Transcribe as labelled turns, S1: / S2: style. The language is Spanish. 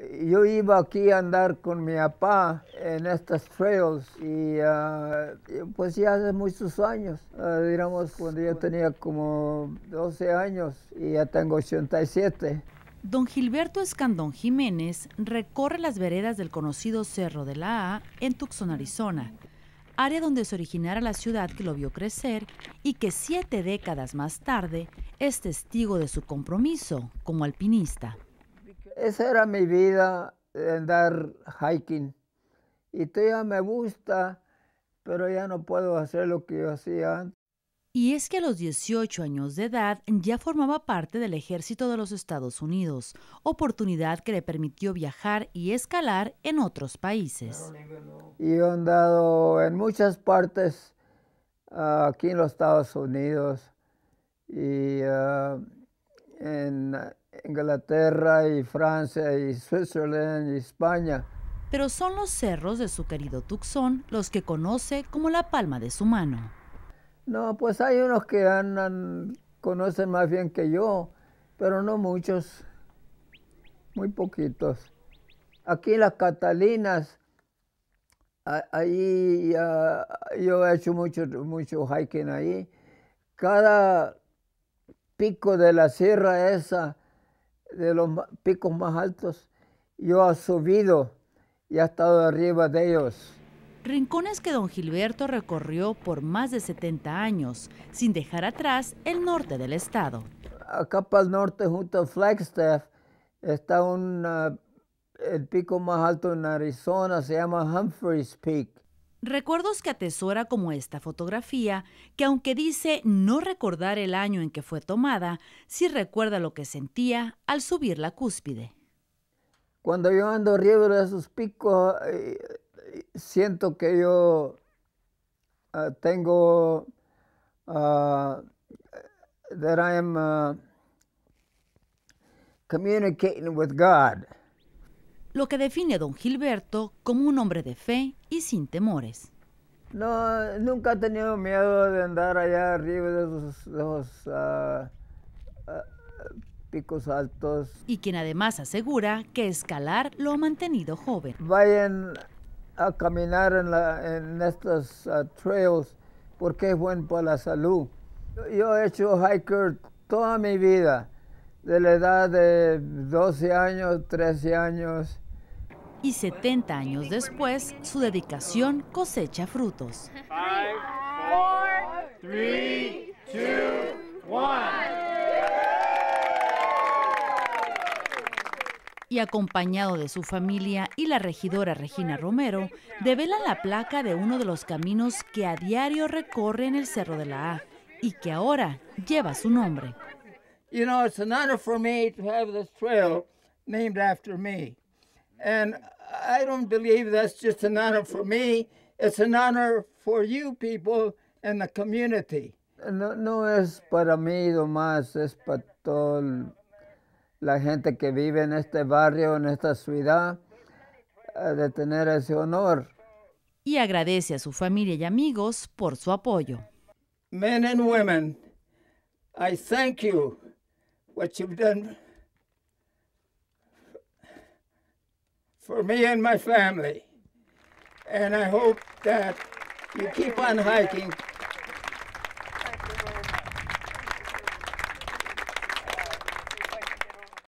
S1: Eh, yo iba aquí a andar con mi papá en estas trails y ah, pues ya hace muchos años, ah, digamos cuando yo tenía como 12 años y ya tengo 87.
S2: Don Gilberto Escandón Jiménez recorre las veredas del conocido Cerro de la A en Tucson, Arizona, área donde se originara la ciudad que lo vio crecer y que siete décadas más tarde es testigo de su compromiso como alpinista.
S1: Esa era mi vida eh, andar hiking. Y todavía me gusta, pero ya no puedo hacer lo que yo hacía antes.
S2: Y es que a los 18 años de edad ya formaba parte del ejército de los Estados Unidos, oportunidad que le permitió viajar y escalar en otros países.
S1: Y he andado en muchas partes ah, aquí en los Estados Unidos y ah, en Inglaterra y Francia y Switzerland y España.
S2: Pero son los cerros de su querido Tucson los que conoce como la palma de su mano.
S1: No, pues hay unos que andan, conocen más bien que yo, pero no muchos, muy poquitos. Aquí las Catalinas, ahí yo he hecho mucho, mucho hiking ahí. Cada pico de la sierra esa de los picos más altos, yo ha subido y ha estado arriba de ellos.
S2: Rincones que don Gilberto recorrió por más de 70 años, sin dejar atrás el norte del
S1: estado. Acá para el norte, junto a Flagstaff, está eh, el pico más alto en Arizona, se llama Humphreys Peak.
S2: Recuerdos que atesora como esta fotografía, que aunque dice no recordar el año en que fue tomada, sí recuerda lo que sentía al subir la cúspide.
S1: Cuando yo ando arriba de esos picos, eh, eh, siento que yo ah, tengo que ah, that I am ah, communicating with God
S2: lo que define a don Gilberto como un hombre de fe y sin temores.
S1: No, nunca he tenido miedo de andar allá arriba de esos, ah, ah, picos altos.
S2: Y quien además
S1: asegura que escalar lo ha mantenido joven. Vayan a caminar en, estos ah, trails porque es bueno para la salud. Yo, yo he hecho hiker toda mi vida, de la edad de 12 años, 13 años
S2: y 70 años después, su dedicación cosecha frutos. Five, four, three, y acompañado de su familia y la regidora Regina Romero, devela la placa de uno de los caminos que a diario recorre en el Cerro de la A y que ahora lleva su nombre.
S1: honor And I don't believe that's just an honor for me. It's an honor for you people and the community. No, no es para mí nomás, es para toda la gente que vive en este barrio, en esta ciudad, eh, de tener ese honor. Y agradece a su familia
S2: y amigos por su apoyo. Men and women, I
S1: thank you what you've done for me and my family. And I hope that you keep on hiking